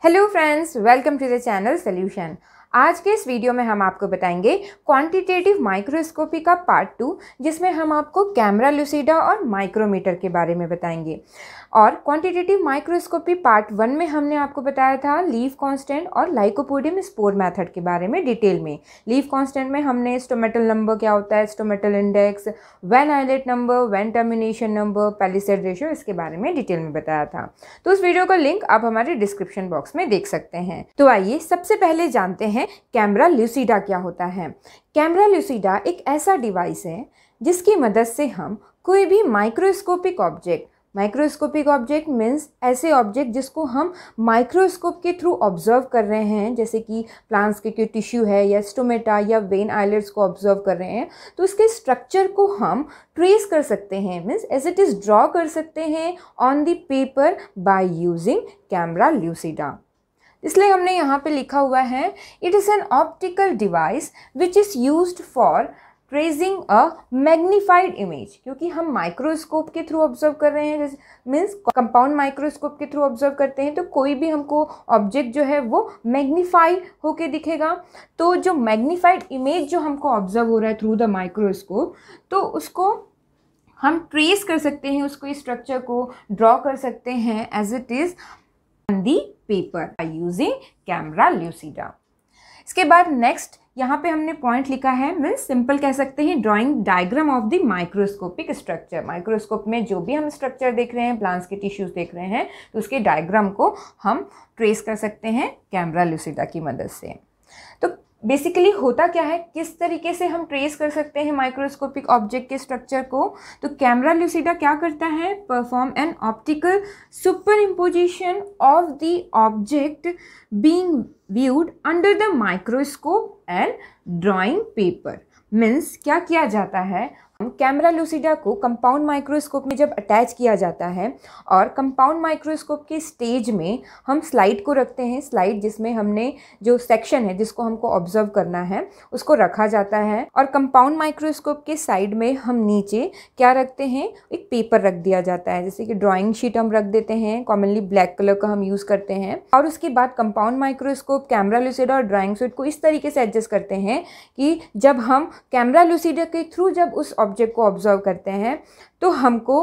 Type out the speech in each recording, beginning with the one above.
Hello friends, welcome to the channel Solution. आज के इस वीडियो में हम आपको बताएंगे क्वांटिटेटिव माइक्रोस्कोपी का पार्ट टू जिसमें हम आपको कैमरा लुसीडा और माइक्रोमीटर के बारे में बताएंगे और क्वांटिटेटिव माइक्रोस्कोपी पार्ट वन में हमने आपको बताया था लीफ कांस्टेंट और लाइकोपोडियम स्पोर मेथड के बारे में डिटेल में लीव कांस्टेंट में हमने स्टोमेटल नंबर क्या होता है stomatal index vein islet number vein termination number palisade ratio इसके बारे में डिटेल में बताया था तो उस वीडियो का लिंक आप हमारे डिस्क्रिप्शन बॉक्स में देख सकते हैं तो आइए सबसे पहले जानते हैं हैं कैमरा ल्यूसीडा क्या होता है कैमरा ल्यूसीडा एक ऐसा डिवाइस है जिसकी मदद से हम कोई भी microscopic object microscopic object means ऐसे ऑब्जेक्ट जिसको हम माइक्रोस्कोप के थ्रू ऑब्जर्व कर रहे हैं जैसे कि प्लांट्स के कोई टिश्यू है या स्टोमेटा या वेन आइलेट्स को ऑब्जर्व कर रहे हैं तो इसके स्ट्रक्चर को हम ट्रेस कर सकते हैं means as it is draw कर सकते हैं on the paper by using camera lucida इसलिए हमने यहाँ पे लिखा हुआ है it is an optical device which is use for tracing a magnified image क्योंकि हम माइक्रोस्कोप के थ्रू ऑब्जर्व कर रहे हैं जैसे मीन्स कंपाउंड माइक्रोस्कोप के थ्रू ऑब्जर्व करते हैं तो कोई भी हमको ऑब्जेक्ट जो है वो मैग्नीफाई होके दिखेगा तो जो मैग्नीफाइड इमेज जो हमको ऑब्जर्व हो रहा है थ्रू द माइक्रोस्कोप तो उसको हम ट्रेस कर सकते हैं उसको इस स्ट्रक्चर को ड्रॉ कर सकते हैं as it is on the paper by using camera lucida. इसके बाद नेक्स्ट यहाँ पे हमने पॉइंट लिखा है मीन सिंपल कह सकते हैं drawing diagram of the microscopic structure microscope में जो भी हम स्ट्रक्चर देख रहे हैं प्लांट्स के टिश्यूज देख रहे हैं तो उसके डायग्राम को हम ट्रेस कर सकते हैं कैमरा लुसिडा की मदद से तो बेसिकली होता क्या है किस तरीके से हम ट्रेस कर सकते हैं माइक्रोस्कोपिक ऑब्जेक्ट के स्ट्रक्चर को तो कैमरा ल्यूसिडा क्या करता है perform an optical superimposition of the object being viewed under the microscope and drawing paper means क्या किया जाता है कैमरा लूसिडा को कंपाउंड माइक्रोस्कोप में जब अटैच किया जाता है और कंपाउंड माइक्रोस्कोप के स्टेज में हम स्लाइड को रखते हैं स्लाइड जिसमें हमने जो सेक्शन है जिसको हमको ऑब्जर्व करना है उसको रखा जाता है और कंपाउंड माइक्रोस्कोप के साइड में हम नीचे क्या रखते हैं एक पेपर रख दिया जाता है जैसे कि ड्राॅइंग शीट हम रख देते हैं कॉमनली ब्लैक कलर का हम यूज़ करते हैं और उसके बाद कंपाउंड माइक्रोस्कोप कैमरा लूसिडा और ड्राइंग शीट को इस तरीके से एडजस्ट करते हैं कि जब हम कैमरा लूसिडा के थ्रू जब उस ऑब्जेक्ट को ऑब्जर्व करते हैं तो हमको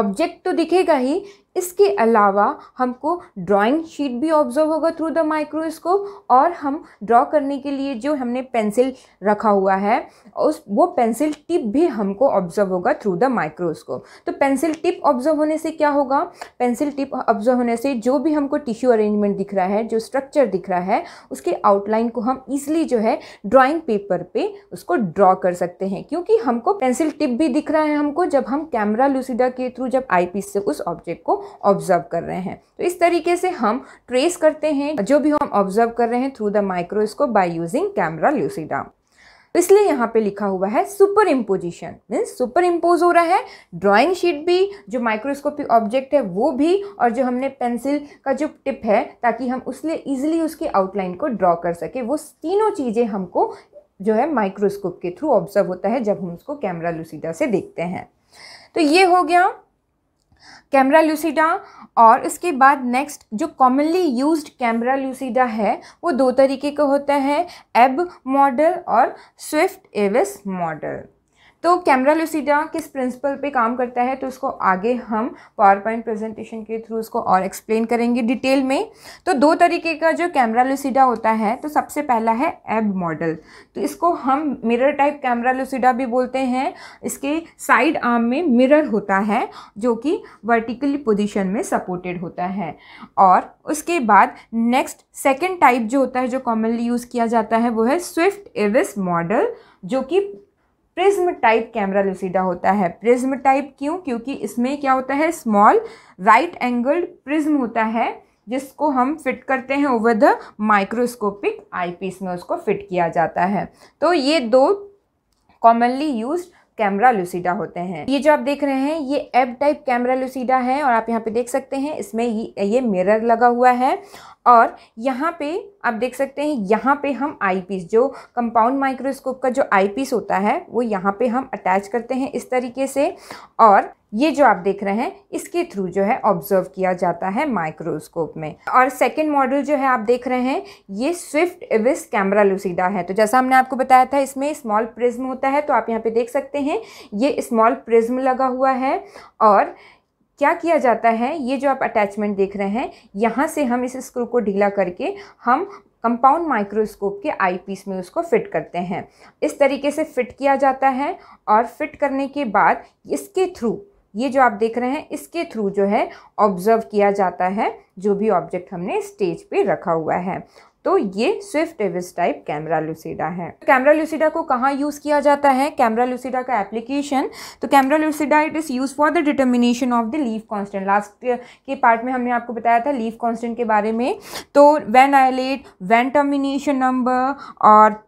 ऑब्जेक्ट तो दिखेगा ही इसके अलावा हमको ड्राइंग शीट भी ऑब्जर्व होगा थ्रू द माइक्रोस्कोप और हम ड्रॉ करने के लिए जो हमने पेंसिल रखा हुआ है उस वो पेंसिल टिप भी हमको ऑब्जर्व होगा थ्रू द माइक्रोस्कोप तो पेंसिल टिप ऑब्जर्व होने से क्या होगा पेंसिल टिप ऑब्जर्व होने से जो भी हमको टिश्यू अरेंजमेंट दिख रहा है जो स्ट्रक्चर दिख रहा है उसके आउटलाइन को हम ईजिली जो है ड्राॅइंग पेपर पे उसको ड्रॉ कर सकते हैं क्योंकि हमको पेंसिल टिप भी दिख रहा है हमको जब हम कैमरा लूसीडा के थ्रू जब आई से उस ऑब्जेक्ट को ऑब्जर्व कर रहे हैं तो इस तरीके से हम ट्रेस करते हैं जो भी हम ऑब्जर्व कर रहे हैं through the microscope by using camera lucida तो इसलिए यहाँ पे लिखा हुआ है superimposition means superimpose हो रहा है ड्राइंग शीट भी जो माइक्रोस्कोपिक ऑब्जेक्ट है वो भी और जो हमने पेंसिल का जो टिप है ताकि हम उसलिए इजिली उसके आउटलाइन को ड्रॉ कर सके वो तीनों चीज़ें हमको जो है माइक्रोस्कोप के थ्रू ऑब्जर्व होता है जब हम उसको कैमरा लुसीडा से देखते हैं तो ये हो गया कैमरा लूसीडा और इसके बाद नेक्स्ट जो कॉमनली यूज्ड कैमरा लूसीडा है वो दो तरीके का होता है एब मॉडल और स्विफ्ट एविस मॉडल तो कैमरा लुसीडा किस प्रिंसिपल पे काम करता है तो उसको आगे हम पावर पॉइंट प्रेजेंटेशन के थ्रू उसको और एक्सप्लेन करेंगे डिटेल में तो दो तरीके का जो कैमरा लुसीडा होता है तो सबसे पहला है एब मॉडल तो इसको हम मिरर टाइप कैमरा लुसीडा भी बोलते हैं इसके साइड आर्म में मिरर होता है जो कि वर्टिकली पोजिशन में सपोर्टेड होता है और उसके बाद नेक्स्ट सेकेंड टाइप जो होता है जो कॉमनली यूज़ किया जाता है वो है स्विफ्ट एविस मॉडल जो कि प्रिज्म टाइप कैमरा लुसीडा होता है प्रिज्म टाइप क्यों क्योंकि इसमें क्या होता है स्मॉल राइट एंगल्ड प्रिज्म होता है जिसको हम फिट करते हैं ओवर द माइक्रोस्कोपिक आईपीस में उसको फिट किया जाता है तो ये दो कॉमनली यूज कैमरा लुसीडा होते हैं ये जो आप देख रहे हैं ये एब टाइप कैमरा लुसीडा है और आप यहाँ पे देख सकते हैं इसमें ये ये मिरर लगा हुआ है और यहाँ पे आप देख सकते हैं यहाँ पे हम आईपीस जो कंपाउंड माइक्रोस्कोप का जो आईपीस होता है वो यहाँ पे हम अटैच करते हैं इस तरीके से और ये जो आप देख रहे हैं इसके थ्रू जो है ऑब्जर्व किया जाता है माइक्रोस्कोप में और सेकेंड मॉडल जो है आप देख रहे हैं ये स्विफ्ट एविस कैमरा लुसीडा है तो जैसा हमने आपको बताया था इसमें स्मॉल प्रिज्म होता है तो आप यहाँ पे देख सकते हैं ये स्मॉल प्रिज्म लगा हुआ है और क्या किया जाता है ये जो आप अटैचमेंट देख रहे हैं यहाँ से हम इस स्क्रू को ढीला करके हम कंपाउंड माइक्रोस्कोप के आईपीस में उसको फिट करते हैं इस तरीके से फिट किया जाता है और फिट करने के बाद इसके थ्रू ये जो आप देख रहे हैं इसके थ्रू जो है ऑब्जर्व किया जाता है जो भी ऑब्जेक्ट हमने स्टेज पे रखा हुआ है तो ये Swift Ives type camera lucida है कैमरा लुसिडा को कहाँ यूज़ किया जाता है कैमरा लुसिडा का एप्लीकेशन तो camera lucida it is use for the determination of the leaf constant last के पार्ट में हमने आपको बताया था लीफ कांस्टेंट के बारे में तो vein islet vein termination number और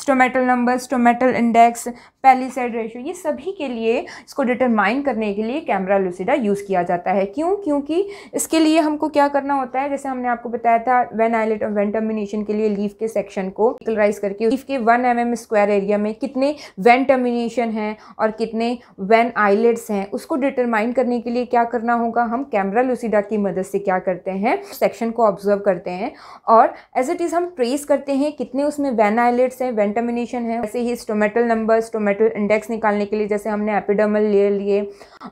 stomatal number stomatal index palisade ratio ये सभी के लिए इसको डिटरमाइन करने के लिए कैमरा लुसिडा यूज़ किया जाता है क्यों क्योंकि इसके लिए हमको क्या करना होता है जैसे हमने आपको बताया था वेन आइलेट और वेन टर्मिनेशन के लिए लीफ के सेक्शन को कलराइज करके लीफ के one M M square area में कितने वेन टर्मिनेशन हैं और कितने वेन आइलेट्स हैं उसको डिटरमाइन करने के लिए क्या करना होगा हम कैमरा लुसिडा की मदद से क्या करते हैं सेक्शन को ऑब्जर्व करते हैं और एज इट इज़ हम ट्रेस करते हैं कितने उसमें वेन आइलेट्स हैं कंटेमिनेशन है वैसे ही स्टोमेटल नंबर स्टोमेटल इंडेक्स निकालने के लिए जैसे हमने एपिडर्मल लेयर लिए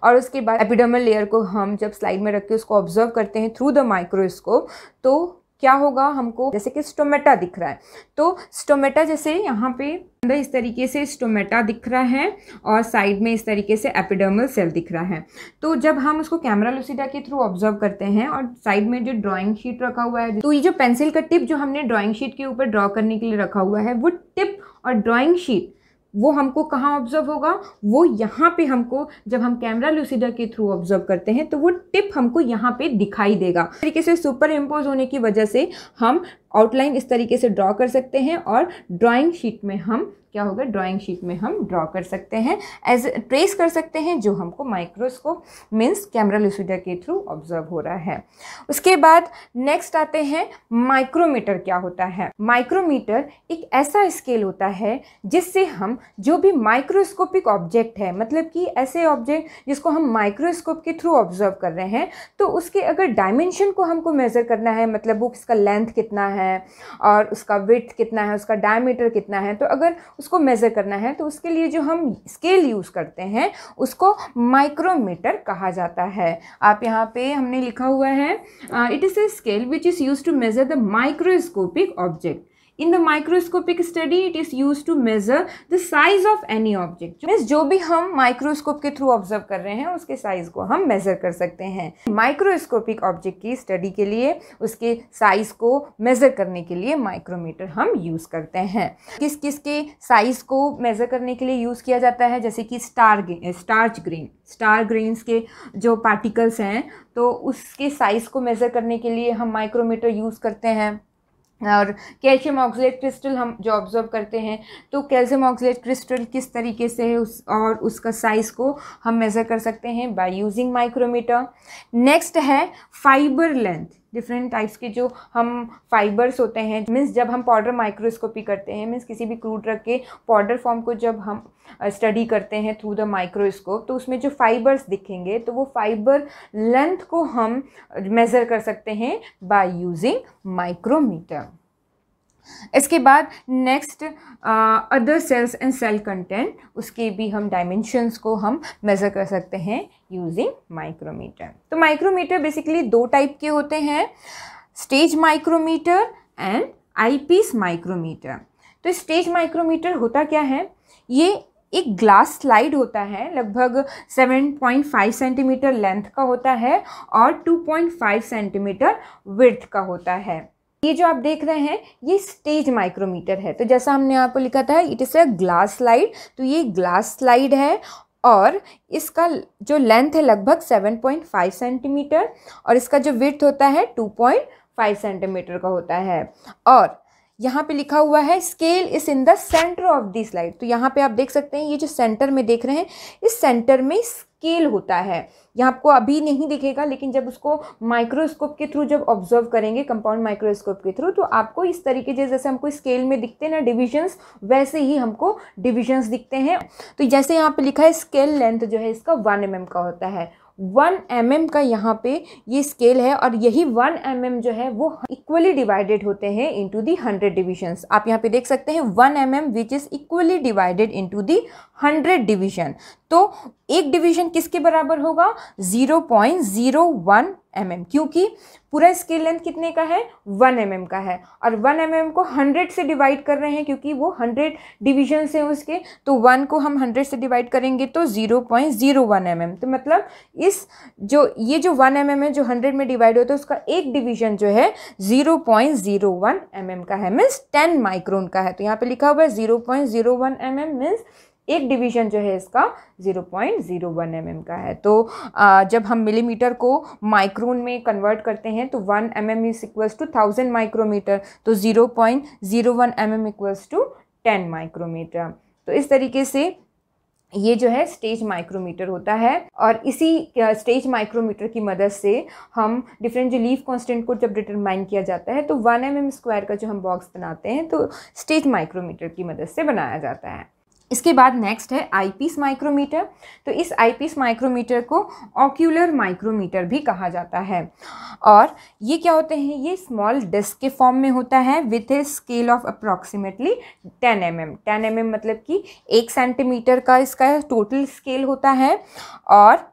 और उसके बाद एपिडर्मल लेयर को हम जब स्लाइड में रख के उसको ऑब्जर्व करते हैं थ्रू द माइक्रोस्कोप तो क्या होगा हमको जैसे कि स्टोमेटा दिख रहा है तो स्टोमेटा जैसे यहाँ पे अंदर इस तरीके से स्टोमेटा दिख रहा है और साइड में इस तरीके से एपिडर्मल सेल दिख रहा है तो जब हम उसको कैमरा लुसिडा के थ्रू ऑब्जर्व करते हैं और साइड में जो ड्राइंग शीट रखा हुआ है तो ये जो पेंसिल का टिप जो हमने ड्राॅइंग शीट के ऊपर ड्रॉ करने के लिए रखा हुआ है वो टिप और ड्राॅइंग शीट वो हमको कहाँ ऑब्जर्व होगा वो यहाँ पे हमको जब हम कैमरा लूसीडर के थ्रू ऑब्जर्व करते हैं तो वो टिप हमको यहाँ पे दिखाई देगा तरीके से सुपर इम्पोज होने की वजह से हम आउटलाइन इस तरीके से ड्रॉ कर सकते हैं और ड्राइंग शीट में हम क्या होगा ड्राइंग शीट में हम ड्रॉ कर सकते हैं एज ट्रेस कर सकते हैं जो हमको माइक्रोस्कोप मीन्स कैमरा लुसिडा के थ्रू ऑब्जर्व हो रहा है उसके बाद नेक्स्ट आते हैं माइक्रोमीटर क्या होता है माइक्रोमीटर एक ऐसा स्केल होता है जिससे हम जो भी माइक्रोस्कोपिक ऑब्जेक्ट है मतलब कि ऐसे ऑब्जेक्ट जिसको हम माइक्रोस्कोप के थ्रू ऑब्जर्व कर रहे हैं तो उसके अगर डायमेंशन को हमको मेज़र करना है मतलब वो इसका लेंथ कितना है और उसका विथ कितना है उसका डायमीटर कितना है तो अगर उसको मेज़र करना है तो उसके लिए जो हम स्केल यूज़ करते हैं उसको माइक्रोमीटर कहा जाता है आप यहाँ पे हमने लिखा हुआ है it is a scale which is use to measure the microscopic object in the microscopic study it is use to measure the size of any object means जो भी हम माइक्रोस्कोप के थ्रू ऑब्जर्व कर रहे हैं उसके साइज को हम मेजर कर सकते हैं माइक्रोस्कोपिक ऑब्जेक्ट की स्टडी के लिए उसके साइज को मेजर करने के लिए माइक्रोमीटर हम यूज करते हैं किस किस के साइज को मेजर करने के लिए यूज किया जाता है जैसे कि star starch grain star grains के जो पार्टिकल्स हैं तो उसके साइज़ को मेज़र करने के लिए हम माइक्रोमीटर यूज़ करते हैं और कैल्शियम ऑक्सीट क्रिस्टल हम जो ऑब्जर्व करते हैं तो कैल्शियम ऑक्सीट क्रिस्टल किस तरीके से है उस और उसका साइज़ को हम मेज़र कर सकते हैं बाय यूजिंग माइक्रोमीटर नेक्स्ट है फाइबर लेंथ डिफरेंट टाइप्स के जो हम फाइबर्स होते हैं मीन्स जब हम पाउडर माइक्रोस्कोपी करते हैं मीन्स किसी भी क्रूड रख के पाउडर फॉर्म को जब हम स्टडी करते हैं थ्रू द माइक्रोस्कोप तो उसमें जो फाइबर्स दिखेंगे तो वो फाइबर लेंथ को हम मेज़र कर सकते हैं बाय यूजिंग माइक्रोमीटर इसके बाद next other cells and cell content उसके भी हम डायमेंशंस को हम मेज़र कर सकते हैं यूजिंग माइक्रोमीटर तो माइक्रोमीटर बेसिकली दो टाइप के होते हैं stage micrometer and eyepiece micrometer तो स्टेज माइक्रोमीटर होता क्या है ये एक ग्लास स्लाइड होता है लगभग 7.5 सेंटीमीटर लेंथ का होता है और 2.5 सेंटीमीटर विर्थ का होता है ये जो आप देख रहे हैं ये स्टेज माइक्रोमीटर है तो जैसा हमने आपको लिखा था it is a glass slide तो ये ग्लास स्लाइड है और इसका जो लेंथ है लगभग 7.5 सेंटीमीटर और इसका जो विथ होता है 2.5 सेंटीमीटर का होता है और यहाँ पे लिखा हुआ है scale is in the centre of the slide तो यहाँ पे आप देख सकते हैं ये जो सेंटर में देख रहे हैं इस सेंटर में स्केल होता है यह आपको अभी नहीं दिखेगा लेकिन जब उसको माइक्रोस्कोप के थ्रू जब ऑब्जर्व करेंगे कंपाउंड माइक्रोस्कोप के थ्रू तो आपको इस तरीके से जैसे हमको स्केल में दिखते हैं ना डिविजन्स वैसे ही हमको डिविजन्स दिखते हैं तो जैसे यहाँ पर लिखा है स्केल लेंथ जो है इसका वन एम mm का होता है वन एम mm का यहाँ पे ये स्केल है और यही वन एम mm जो है वो इक्वली डिवाइडेड होते हैं इनटू दी हंड्रेड डिविजन्स आप यहाँ पे देख सकते हैं one M M which is equally divided into the hundred division तो एक डिवीजन किसके बराबर होगा zero point zero one M mm, क्योंकि पूरा स्केल लेंथ कितने का है वन एम mm का है और वन एम mm को हंड्रेड से डिवाइड कर रहे हैं क्योंकि वो हंड्रेड डिविजन हैं उसके तो वन को हम हंड्रेड से डिवाइड करेंगे तो zero point zero one M M तो मतलब इस जो ये जो वन एम एम है जो हंड्रेड में डिवाइड होता है उसका एक डिवीजन जो है zero point zero one M M का है मीन्स टेन माइक्रोन का है तो यहाँ पर लिखा हुआ है zero point zero one M M means एक डिवीजन जो है इसका 0.01 पॉइंट mm का है तो आ, जब हम मिलीमीटर को माइक्रोन में कन्वर्ट करते हैं तो 1 M M is equals to thousand micrometer तो 0.01 point mm equals to ten micrometer तो इस तरीके से ये जो है स्टेज माइक्रोमीटर होता है और इसी स्टेज माइक्रोमीटर की मदद से हम डिफरेंट जो लीफ कांस्टेंट को जब डिटरमाइन किया जाता है तो वन एम एम स्क्वायर का जो हम बॉक्स बनाते हैं तो स्टेज माइक्रोमीटर की मदद से बनाया जाता है इसके बाद नेक्स्ट है आईपीस माइक्रोमीटर तो इस आईपीस माइक्रोमीटर को ऑक्यूलर माइक्रोमीटर भी कहा जाता है और ये क्या होते हैं ये स्मॉल डिस्क के फॉर्म में होता है with a scale of approximately ten M M ten M M मतलब कि एक सेंटीमीटर का इसका टोटल स्केल होता है और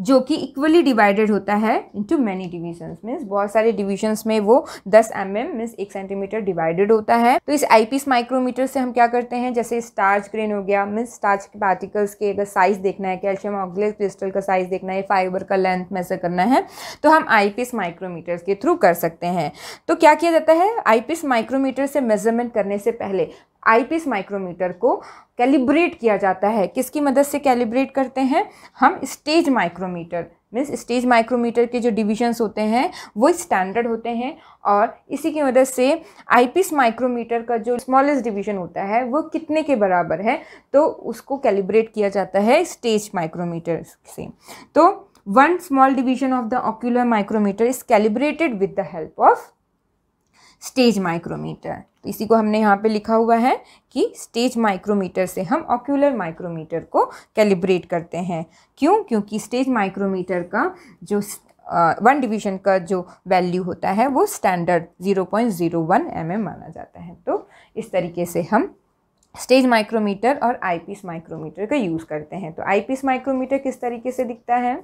जो कि इक्वली डिवाइडेड होता है इंटू मेनी डिविजन्स मीन्स बहुत सारे डिविजन्स में वो 10 एम एम मीन्स एक सेंटीमीटर डिवाइडेड होता है तो इस आईपीस माइक्रोमीटर से हम क्या करते हैं जैसे स्टार्च ग्रेन हो गया मीन्स स्टार्च के पार्टिकल्स के अगर साइज देखना है कैल्शियम ऑक्लेट क्रिस्टल का साइज देखना है फाइबर का लेंथ मेजर करना है तो हम आईपीस माइक्रोमीटर के थ्रू कर सकते हैं तो क्या किया जाता है आईपीस माइक्रोमीटर से मेजरमेंट करने से पहले आईपीस माइक्रोमीटर को कैलिब्रेट किया जाता है किसकी मदद से कैलिब्रेट करते हैं हम stage micrometer means stage micrometer के जो डिविजन्स होते हैं वो स्टैंडर्ड होते हैं और इसी की मदद से आईपीस माइक्रोमीटर का जो स्मॉलेस्ट डिवीजन होता है वो कितने के बराबर है तो उसको कैलिब्रेट किया जाता है स्टेज माइक्रोमीटर से तो one small division of the ocular micrometer is calibrated with the help of stage micrometer तो इसी को हमने यहाँ पे लिखा हुआ है कि स्टेज माइक्रोमीटर से हम ऑक्यूलर माइक्रोमीटर को कैलिब्रेट करते हैं क्यों क्योंकि स्टेज माइक्रोमीटर का जो वन डिवीजन का जो वैल्यू होता है वो स्टैंडर्ड 0.01 पॉइंट माना जाता है तो इस तरीके से हम स्टेज माइक्रोमीटर और आईपीस माइक्रोमीटर का यूज़ करते हैं तो आईपीस माइक्रोमीटर किस तरीके से दिखता है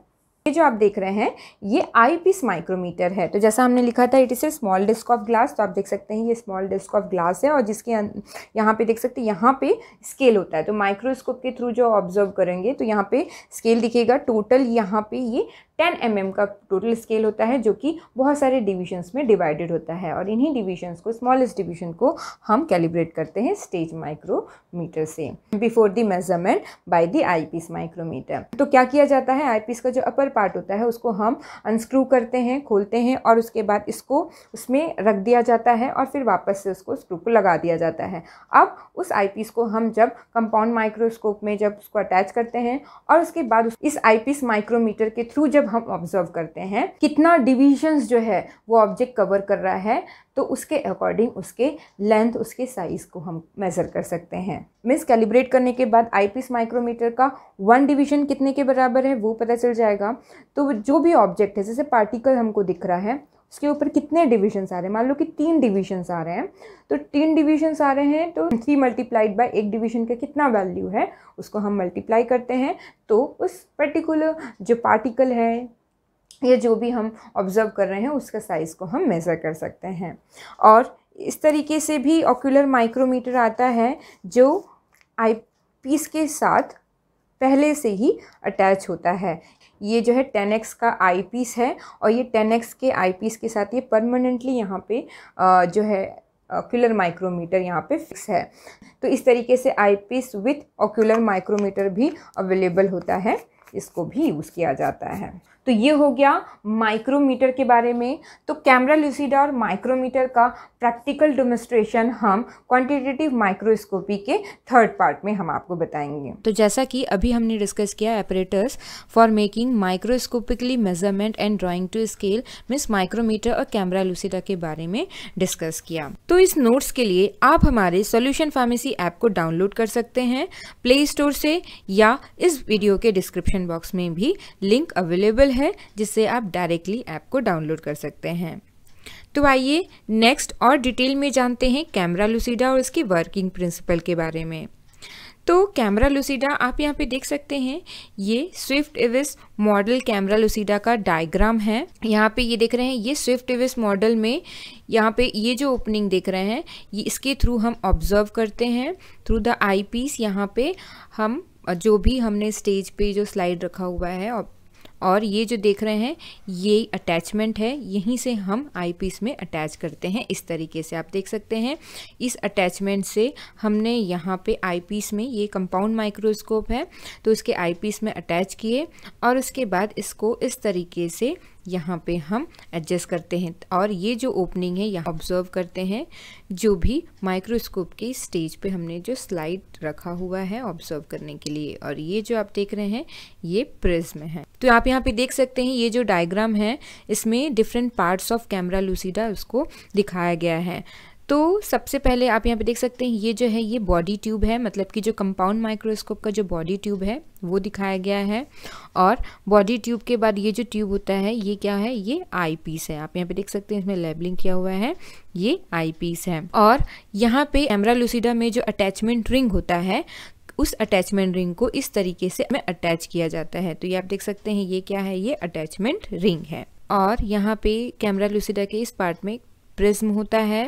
ये जो आप देख रहे हैं ये आई पीस माइक्रोमीटर है तो जैसा हमने लिखा था it is a small disc of glass तो आप देख सकते हैं ये स्मॉल डिस्क ऑफ ग्लास है और जिसके अं-, यहाँ पे देख सकते हैं यहाँ पे स्केल होता है तो माइक्रोस्कोप के थ्रू जो ऑब्जर्व करेंगे तो यहाँ पे स्केल दिखेगा टोटल यहाँ पे ये टेन एम mm का टोटल स्केल होता है जो कि बहुत सारे डिविजन्स में डिवाइडेड होता है और इन्हीं डिविजन्स को स्मॉलेस्ट डिविजन को हम कैलिब्रेट करते हैं स्टेज माइक्रोमीटर से before the measurement by the eyepiece micrometer तो क्या किया जाता है आई पीस का जो अपर पार्ट होता है उसको हम अनस्क्रू करते हैं खोलते हैं और उसके बाद इसको उसमें रख दिया जाता है और फिर वापस से उसको स्क्रू को लगा दिया जाता है अब उस आई पीस को हम जब कंपाउंड माइक्रोस्कोप में जब उसको अटैच करते हैं और उसके बाद इस आई पीस माइक्रोमीटर के थ्रू जब हम ऑब्जर्व करते हैं कितना डिविजन्स जो है वो ऑब्जेक्ट कवर कर रहा है तो उसके अकॉर्डिंग उसके लेंथ उसके साइज़ को हम मेज़र कर सकते हैं मिस कैलिब्रेट करने के बाद आईपीस माइक्रोमीटर का वन डिवीजन कितने के बराबर है वो पता चल जाएगा तो जो भी ऑब्जेक्ट है जैसे पार्टिकल हमको दिख रहा है उसके ऊपर कितने डिविजन्स आ रहे हैं मान लो कि तीन डिविजन्स आ रहे हैं तो तीन डिविजन्स आ रहे हैं तो थ्री मल्टीप्लाइड बाई एक डिविजन का कितना वैल्यू है उसको हम मल्टीप्लाई करते हैं तो उस पर्टिकुलर जो पार्टिकल है या जो भी हम ऑब्ज़र्व कर रहे हैं उसका साइज़ को हम मेज़र कर सकते हैं और इस तरीके से भी ऑक्यूलर माइक्रोमीटर आता है जो आई पीस के साथ पहले से ही अटैच होता है ये जो है टेन एक्स का आई पीस है और ये टेन एक्स के आई पीस के साथ ये परमानेंटली यहाँ पे जो है ऑक्यूलर माइक्रोमीटर यहाँ पे फिक्स है तो इस तरीके से eyepiece with ocular micrometer भी अवेलेबल होता है इसको भी यूज़ किया जाता है तो ये हो गया माइक्रोमीटर के बारे में तो कैमरा लुसिडा और माइक्रोमीटर का प्रैक्टिकल डेमोस्ट्रेशन हम क्वांटिटेटिव माइक्रोस्कोपी के थर्ड पार्ट में हम आपको बताएंगे तो जैसा कि अभी हमने डिस्कस किया apparatus for making microscopically measurement and drawing to scale miss micrometer और कैमरा लुसिडा के बारे में डिस्कस किया तो इस नोट्स के लिए आप हमारे सोल्यूशन फार्मेसी ऐप को डाउनलोड कर सकते हैं प्ले स्टोर से या इस वीडियो के डिस्क्रिप्शन बॉक्स में भी लिंक अवेलेबल है है जिससे आप डायरेक्टली ऐप को डाउनलोड कर सकते हैं तो आइए नेक्स्ट और डिटेल में जानते हैं कैमरा लुसीडा और इसकी वर्किंग प्रिंसिपल के बारे में तो कैमरा लुसीडा आप यहाँ पे देख सकते हैं ये Swift Ives model camera lucida का डायग्राम है यहाँ पे ये देख रहे हैं ये स्विफ्ट एविस मॉडल में यहाँ पे ये जो ओपनिंग देख रहे हैं ये इसके थ्रू हम ऑब्जर्व करते हैं थ्रू द आई पीस यहाँ पे हम जो भी हमने स्टेज पे जो स्लाइड रखा हुआ है और ये जो देख रहे हैं ये अटैचमेंट है यहीं से हम आई पीस में अटैच करते हैं इस तरीके से आप देख सकते हैं इस अटैचमेंट से हमने यहाँ पे आई पीस में ये कंपाउंड माइक्रोस्कोप है तो इसके आई पीस में अटैच किए और उसके बाद इसको इस तरीके से यहाँ पे हम एडजस्ट करते हैं और ये जो ओपनिंग है यहाँ ऑब्जर्व करते हैं जो भी माइक्रोस्कोप के स्टेज पे हमने जो स्लाइड रखा हुआ है ऑब्जर्व करने के लिए और ये जो आप देख रहे हैं ये प्रिज्म है तो आप यहाँ पे देख सकते हैं ये जो डायग्राम है इसमें different parts of camera lucida उसको दिखाया गया है तो सबसे पहले आप यहाँ पे देख सकते हैं ये जो है ये बॉडी ट्यूब है मतलब कि जो कंपाउंड माइक्रोस्कोप का जो बॉडी ट्यूब है वो दिखाया गया है और बॉडी ट्यूब के बाद ये जो ट्यूब होता है ये क्या है ये आई पीस है आप यहाँ पे देख सकते हैं इसमें लेबलिंग किया हुआ है ये आई पीस है और यहाँ पे एमरा लुसिडा में जो अटैचमेंट रिंग होता है उस अटैचमेंट रिंग को इस तरीके से हमें अटैच किया जाता है तो ये आप देख सकते हैं ये क्या है ये अटैचमेंट रिंग है और यहाँ पे कैमरा लुसिडा के इस पार्ट में प्रिज्म होता है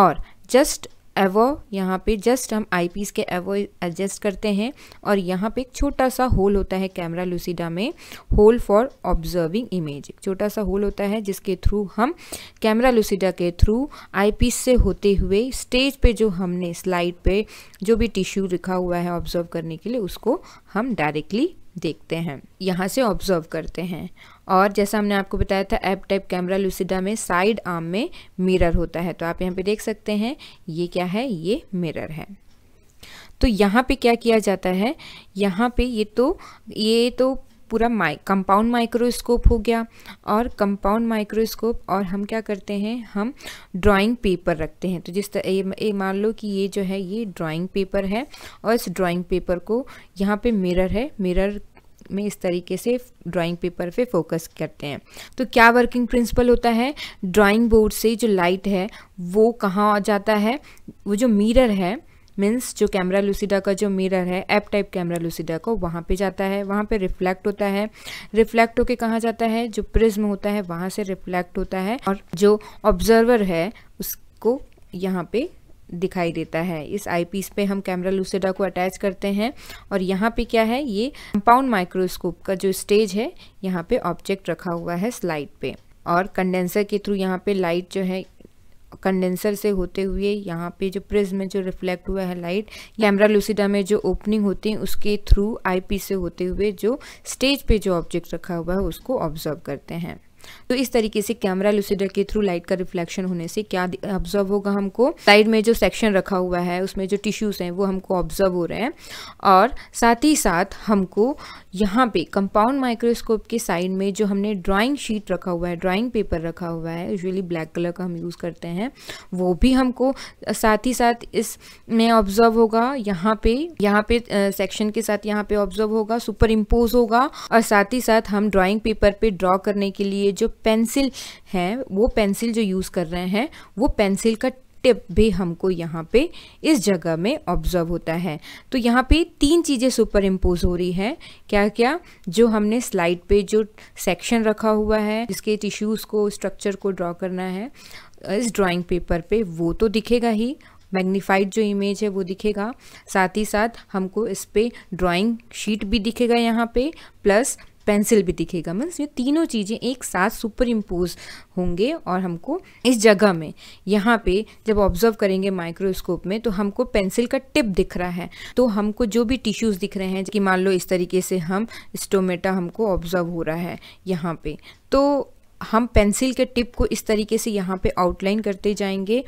और जस्ट एवो यहाँ पे जस्ट हम आई पीस के एवो एडजस्ट करते हैं और यहाँ पे एक छोटा सा होल होता है कैमरा लुसिडा में होल फॉर ऑब्जर्विंग इमेज एक छोटा सा होल होता है जिसके थ्रू हम कैमरा लुसिडा के थ्रू आई पीस से होते हुए स्टेज पे जो हमने स्लाइड पे जो भी टिश्यू रखा हुआ है ऑब्जर्व करने के लिए उसको हम डायरेक्टली देखते हैं यहाँ से ऑब्जर्व करते हैं और जैसा हमने आपको बताया था एप टाइप कैमरा लुसिडा में साइड आर्म में मिरर होता है तो आप यहाँ पे देख सकते हैं ये क्या है ये मिरर है तो यहाँ पे क्या किया जाता है यहाँ पे ये तो ये तो पूरा माइ कंपाउंड माइक्रोस्कोप हो गया और कंपाउंड माइक्रोस्कोप और हम क्या करते हैं हम ड्राइंग पेपर रखते हैं तो जिस तरह मान लो कि ये जो है ये ड्राइंग पेपर है और इस ड्राइंग पेपर को यहाँ पे मिरर है मिरर में इस तरीके से ड्राइंग पेपर पे फोकस करते हैं तो क्या वर्किंग प्रिंसिपल होता है ड्राइंग बोर्ड से जो लाइट है वो कहाँ जाता है वो जो मिरर है मीन्स जो कैमरा लूसीडा का जो मिरर है एप टाइप कैमरा लूसीडा को वहाँ पे जाता है वहाँ पे रिफ्लेक्ट होता है रिफ्लेक्ट होके कहाँ जाता है जो प्रिज्म होता है वहाँ से रिफ्लेक्ट होता है और जो ऑब्जर्वर है उसको यहाँ पे दिखाई देता है इस आई पीस पे हम कैमरा लूसेडा को अटैच करते हैं और यहाँ पे क्या है ये कंपाउंड माइक्रोस्कोप का जो स्टेज है यहाँ पे ऑब्जेक्ट रखा हुआ है स्लाइड पे और कंडेंसर के थ्रू यहाँ पे लाइट जो है कंडेंसर से होते हुए यहाँ पे जो प्रिज्म में जो रिफ्लेक्ट हुआ है लाइट कैमरा लूसिडा में जो ओपनिंग होती है उसके थ्रू आईपीस से होते हुए जो स्टेज पे जो ऑब्जेक्ट रखा हुआ है उसको ऑब्जर्व करते हैं तो इस तरीके से कैमरा लुसिडर के थ्रू लाइट का रिफ्लेक्शन होने से क्या ऑब्जर्व होगा हमको साइड में जो सेक्शन रखा हुआ है उसमें जो टिश्यूज़ हैं वो हमको ऑब्जर्व हो रहे हैं और साथ ही साथ हमको यहाँ पे कंपाउंड माइक्रोस्कोप के साइड में जो हमने ड्राइंग शीट रखा हुआ है ड्राइंग पेपर रखा हुआ है यूजुअली ब्लैक कलर का हम यूज़ करते हैं वो भी हमको साथ ही साथ इस में ऑब्जर्व होगा यहाँ पे यहाँ पे सेक्शन के साथ यहाँ पे ऑब्जर्व होगा सुपर इम्पोज होगा और साथ ही साथ हम ड्राइंग पेपर पे ड्रॉ करने के लिए जो पेंसिल है वो पेंसिल जो यूज़ कर रहे हैं वो पेंसिल का टिप भी हमको यहाँ पे इस जगह में ऑब्जर्व होता है तो यहाँ पे तीन चीज़ें सुपर इम्पोज हो रही हैं क्या क्या जो हमने स्लाइड पे जो सेक्शन रखा हुआ है जिसके टिश्यूज़ को स्ट्रक्चर को ड्रॉ करना है इस ड्राइंग पेपर पे वो तो दिखेगा ही मैग्नीफाइड जो इमेज है वो दिखेगा साथ ही साथ हमको इस पर ड्राइंग शीट भी दिखेगा यहाँ पे प्लस पेंसिल भी दिखेगा मीन्स मतलब ये तीनों चीज़ें एक साथ सुपर इम्पोज होंगे और हमको इस जगह में यहाँ पे जब ऑब्जर्व करेंगे माइक्रोस्कोप में तो हमको पेंसिल का टिप दिख रहा है तो हमको जो भी टिश्यूज़ दिख रहे हैं कि मान लो इस तरीके से हम स्टोमेटा हमको ऑब्जर्व हो रहा है यहाँ पे तो हम पेंसिल के टिप को इस तरीके से यहाँ पे आउटलाइन करते जाएंगे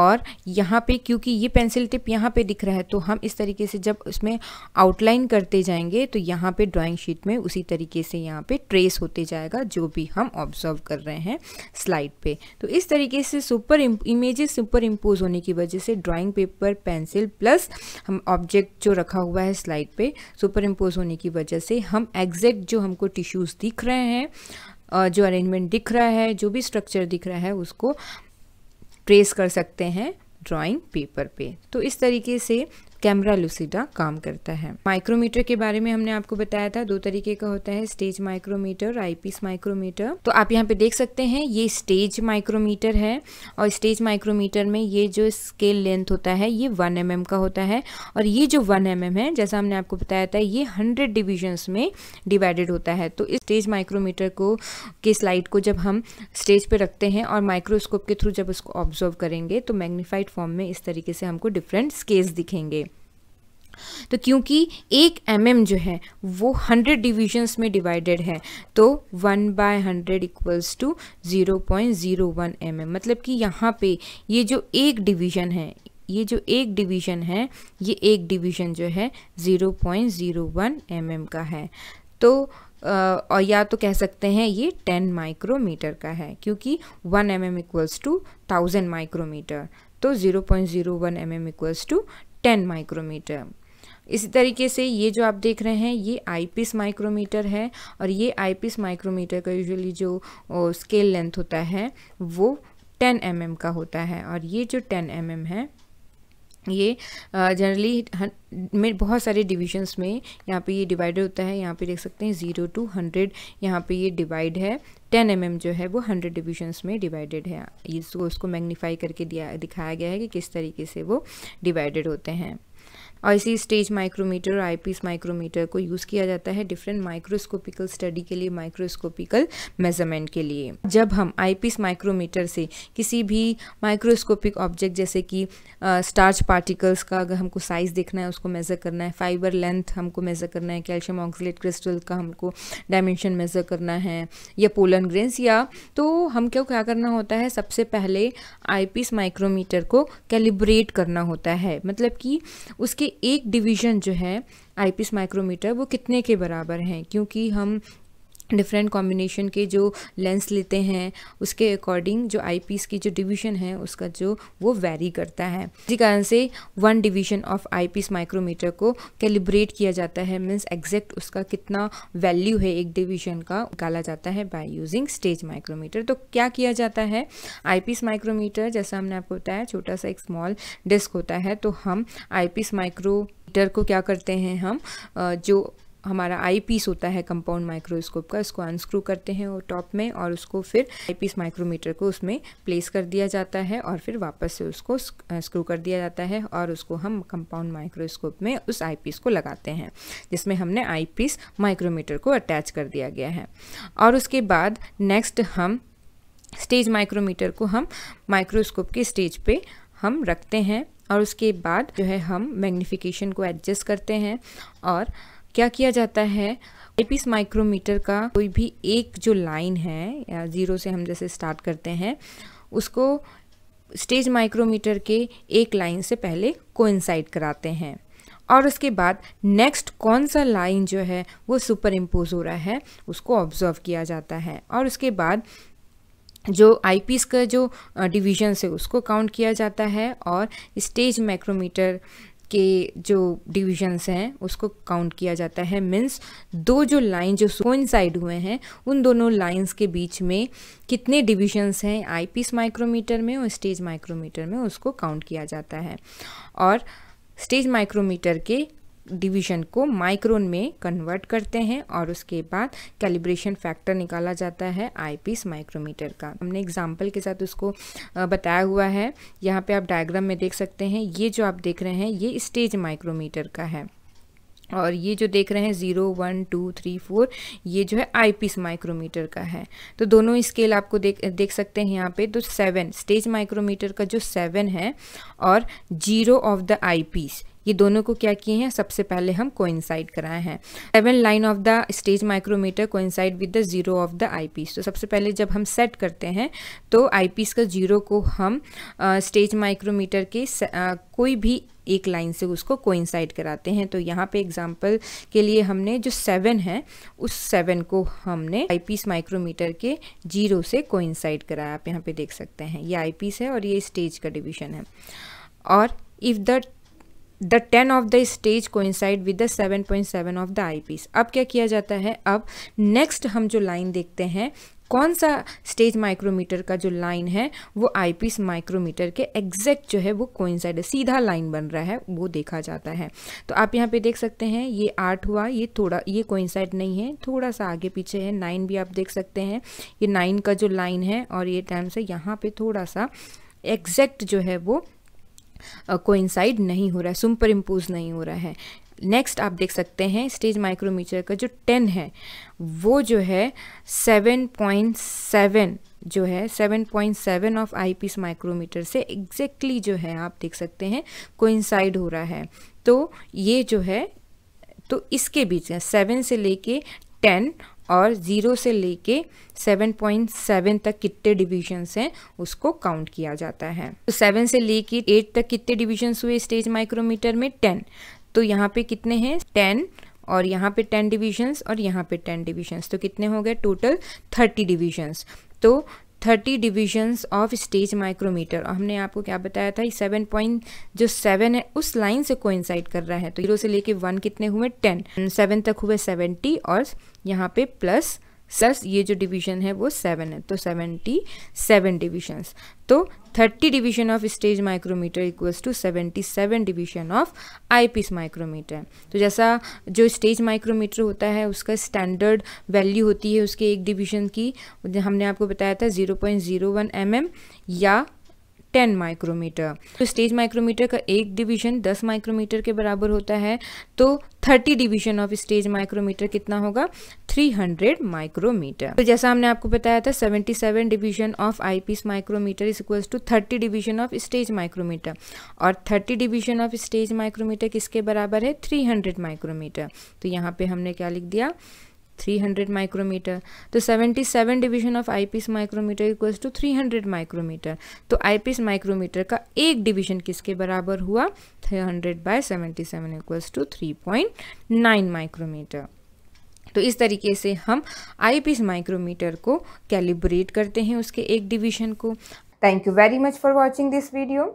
और यहाँ पे क्योंकि ये पेंसिल टिप यहाँ पे दिख रहा है तो हम इस तरीके से जब उसमें आउटलाइन करते जाएंगे तो यहाँ पे ड्राइंग शीट में उसी तरीके से यहाँ पे ट्रेस होते जाएगा जो भी हम ऑब्जर्व कर रहे हैं स्लाइड पे तो इस तरीके से सुपर इमेजेस सुपर इम्पोज होने की वजह से ड्राॅइंग पेपर पेंसिल प्लस हम ऑब्जेक्ट जो रखा हुआ है स्लाइड पर सुपर इम्पोज होने की वजह से हम एग्जैक्ट जो हमको टिश्यूज़ दिख रहे हैं जो अरेंजमेंट दिख रहा है जो भी स्ट्रक्चर दिख रहा है उसको ट्रेस कर सकते हैं ड्राइंग पेपर पे तो इस तरीके से कैमरा लुसिडा काम करता है माइक्रोमीटर के बारे में हमने आपको बताया था दो तरीके का होता है स्टेज माइक्रोमीटर आईपीस माइक्रोमीटर तो आप यहाँ पे देख सकते हैं ये स्टेज माइक्रोमीटर है और स्टेज माइक्रोमीटर में ये जो स्केल लेंथ होता है ये वन एम mm का होता है और ये जो वन एम mm है जैसा हमने आपको बताया था ये हंड्रेड डिविजन्स में डिवाइडेड होता है तो इस स्टेज माइक्रोमीटर को के स्लाइड को जब हम स्टेज पर रखते हैं और माइक्रोस्कोप के थ्रू जब उसको ऑब्जर्व करेंगे तो मैग्नीफाइड फॉर्म में इस तरीके से हमको डिफरेंट स्केल्स दिखेंगे तो क्योंकि एक एम mm जो है वो हंड्रेड डिविजन्स में डिवाइडेड है तो one by hundred equals to zero point zero one M M मतलब कि यहाँ पे ये जो एक डिवीजन है ये जो एक डिवीजन है ये एक डिवीजन जो है zero point zero one M M का है तो और या तो कह सकते हैं ये टेन माइक्रोमीटर का है क्योंकि one M M equals to thousand micrometer तो zero point zero one M M equals to ten micrometer इसी तरीके से ये जो आप देख रहे हैं ये आईपीस माइक्रोमीटर है और ये आईपीस माइक्रोमीटर का यूजुअली जो स्केल लेंथ होता है वो 10 एम mm का होता है और ये जो 10 एम mm है ये जनरली में बहुत सारे डिविजन्स में यहाँ पे ये डिवाइड होता है यहाँ पे देख सकते हैं ज़ीरो टू हंड्रेड यहाँ पे ये डिवाइड है टेन एम mm जो है वो हंड्रेड डिविजन्स में डिवाइडेड है इसको उसको मैग्नीफाई करके दिया दिखाया गया है कि किस तरीके से वो डिवाइडेड होते हैं और इसी स्टेज माइक्रोमीटर और आईपीस माइक्रोमीटर को यूज़ किया जाता है डिफरेंट माइक्रोस्कोपिकल स्टडी के लिए माइक्रोस्कोपिकल मेजरमेंट के लिए जब हम आईपीस माइक्रोमीटर से किसी भी माइक्रोस्कोपिक ऑब्जेक्ट जैसे कि स्टार्च पार्टिकल्स का अगर हमको साइज़ देखना है उसको मेज़र करना है फाइबर लेंथ हमको मेज़र करना है कैल्शियम ऑक्सीट क्रिस्टल का हमको डायमेंशन मेज़र करना है या पोलन ग्रेन्स या तो हमको क्या करना होता है सबसे पहले आईपीस माइक्रोमीटर को कैलिब्रेट करना होता है मतलब कि उसके एक डिवीज़न जो है आईपीस माइक्रोमीटर वो कितने के बराबर हैं क्योंकि हम डिफरेंट कॉम्बिनेशन के जो लेंस लेते हैं उसके अकॉर्डिंग जो आई पीस की जो डिवीजन है उसका जो वो वेरी करता है इसी कारण से one division of eyepiece micrometer को कैलिब्रेट किया जाता है मीन्स एग्जैक्ट उसका कितना वैल्यू है एक डिवीजन का निकाला जाता है बाय यूजिंग स्टेज माइक्रोमीटर तो क्या किया जाता है आई पीस माइक्रोमीटर जैसा हमने आपको बताया छोटा सा एक स्मॉल डिस्क होता है तो हम आई पीस माइक्रो को क्या करते हैं हम जो हमारा आई पीस होता है कंपाउंड माइक्रोस्कोप का इसको अनस्क्रू करते हैं और टॉप में और उसको फिर आई पीस माइक्रोमीटर को उसमें प्लेस कर दिया जाता है और फिर वापस से उसको स्क्रू कर दिया जाता है और उसको हम कंपाउंड माइक्रोस्कोप में उस आई पीस को लगाते हैं जिसमें हमने आई पीस माइक्रोमीटर को अटैच कर दिया गया है और उसके बाद नेक्स्ट हम स्टेज माइक्रोमीटर को हम माइक्रोस्कोप के स्टेज पर हम रखते हैं और उसके बाद जो है हम मैग्निफिकेशन को एडजस्ट करते हैं और क्या किया जाता है एपीस माइक्रोमीटर का कोई भी एक जो लाइन है या ज़ीरो से हम जैसे स्टार्ट करते हैं उसको स्टेज माइक्रोमीटर के एक लाइन से पहले कोइंसाइड कराते हैं और उसके बाद नेक्स्ट कौन सा लाइन जो है वो सुपर इम्पोज हो रहा है उसको ऑब्जर्व किया जाता है और उसके बाद जो आईपीस का जो डिवीजन है उसको काउंट किया जाता है और स्टेज माइक्रोमीटर के जो डिविजन्स हैं उसको काउंट किया जाता है मीन्स दो जो लाइन जो कोइंसाइड हुए हैं उन दोनों लाइंस के बीच में कितने डिविजन्स हैं आईपीस माइक्रोमीटर में और स्टेज माइक्रोमीटर में उसको काउंट किया जाता है और स्टेज माइक्रोमीटर के डिवीजन को माइक्रोन में कन्वर्ट करते हैं और उसके बाद कैलिब्रेशन फैक्टर निकाला जाता है आईपीस माइक्रोमीटर का हमने एग्जाम्पल के साथ उसको बताया हुआ है यहाँ पे आप डायग्राम में देख सकते हैं ये जो आप देख रहे हैं ये स्टेज माइक्रोमीटर का है और ये जो देख रहे हैं zero one two three four ये जो है आई पीस माइक्रोमीटर का है तो दोनों स्केल आपको देख देख सकते हैं यहाँ पे तो सेवन स्टेज माइक्रोमीटर का जो सेवन है और zero of the eyepiece ये दोनों को क्या किए हैं सबसे पहले हम कोइंसाइड कराए हैं seven line of the stage micrometer coincide with the zero of the eyepiece तो सबसे पहले जब हम सेट करते हैं तो आई पीस का जीरो को हम स्टेज uh, माइक्रोमीटर के uh, कोई भी एक लाइन से उसको कोइंसाइड कराते हैं तो यहाँ पे एग्जाम्पल के लिए हमने जो सेवन है उस सेवन को हमने आईपीस माइक्रोमीटर के जीरो से कोइंसाइड कराया आप यहाँ पे देख सकते हैं ये आईपीस है और ये स्टेज का डिवीजन है और if the the ten of the stage coincide with the seven point seven of the eyepiece अब क्या किया जाता है अब नेक्स्ट हम जो लाइन देखते हैं कौन सा स्टेज माइक्रोमीटर का जो लाइन है वो आईपीस माइक्रोमीटर के एग्जैक्ट जो है वो कोइंसाइड सीधा लाइन बन रहा है वो देखा जाता है तो आप यहाँ पे देख सकते हैं ये आठ हुआ ये थोड़ा ये कोइंसाइड नहीं है थोड़ा सा आगे पीछे है नाइन भी आप देख सकते हैं ये नाइन का जो लाइन है और ये टाइम से यहाँ पे थोड़ा सा एग्जैक्ट जो है वो कोइंसाइड नहीं हो रहा है सुपर इम्पोज नहीं हो रहा है नेक्स्ट आप देख सकते हैं स्टेज माइक्रोमीटर का जो टेन है वो जो है सेवन पॉइंट सेवन जो है 7.7 ऑफ आई पीस माइक्रोमीटर से एग्जैक्टली exactly जो है आप देख सकते हैं कोइंसाइड हो रहा है तो ये जो है तो इसके बीच में सेवन से लेके टेन और ज़ीरो से लेके 7.7 तक कितने डिविजन्स हैं उसको काउंट किया जाता है तो सेवन से लेके एट तक कितने डिविजन्स हुए स्टेज माइक्रोमीटर में टेन तो यहाँ पे कितने हैं टेन और यहाँ पे टेन डिविजन्स और यहाँ पे टेन डिविजन्स तो कितने हो गए टोटल थर्टी डिविजन्स तो thirty divisions of stage micrometer और हमने आपको क्या बताया था सेवन पॉइंट जो सेवन है उस लाइन से कोइंसाइड कर रहा है तो जीरो से लेके वन कितने हुए टेन सेवन तक हुए सेवेंटी और यहाँ पे प्लस सर ये जो डिवीजन है वो सेवन है तो सेवेंटी सेवन डिविजन्स तो thirty division of stage micrometer equals to seventy seven division of eyepiece micrometer तो जैसा जो स्टेज माइक्रोमीटर होता है उसका स्टैंडर्ड वैल्यू होती है उसके एक डिवीजन की हमने आपको बताया था zero point zero one M M या 10 माइक्रोमीटर तो स्टेज माइक्रोमीटर का एक डिवीजन 10 माइक्रोमीटर के बराबर होता है तो 30 डिवीजन ऑफ स्टेज माइक्रोमीटर कितना होगा 300 माइक्रोमीटर तो जैसा हमने आपको बताया था 77 division of eyepiece micrometer is equals to 30 division of stage micrometer और 30 डिवीजन ऑफ स्टेज माइक्रोमीटर किसके बराबर है 300 माइक्रोमीटर तो यहाँ पे हमने क्या लिख दिया 300 माइक्रोमीटर तो 77 division of eyepiece micrometer equals to 300 micrometer तो आईपीएस माइक्रोमीटर का एक डिवीजन किसके बराबर हुआ 300 hundred by seventy seven equals to three point nine micrometer तो इस तरीके से हम आईपीस माइक्रोमीटर को कैलिब्रेट करते हैं उसके एक डिवीजन को thank you very much for watching this video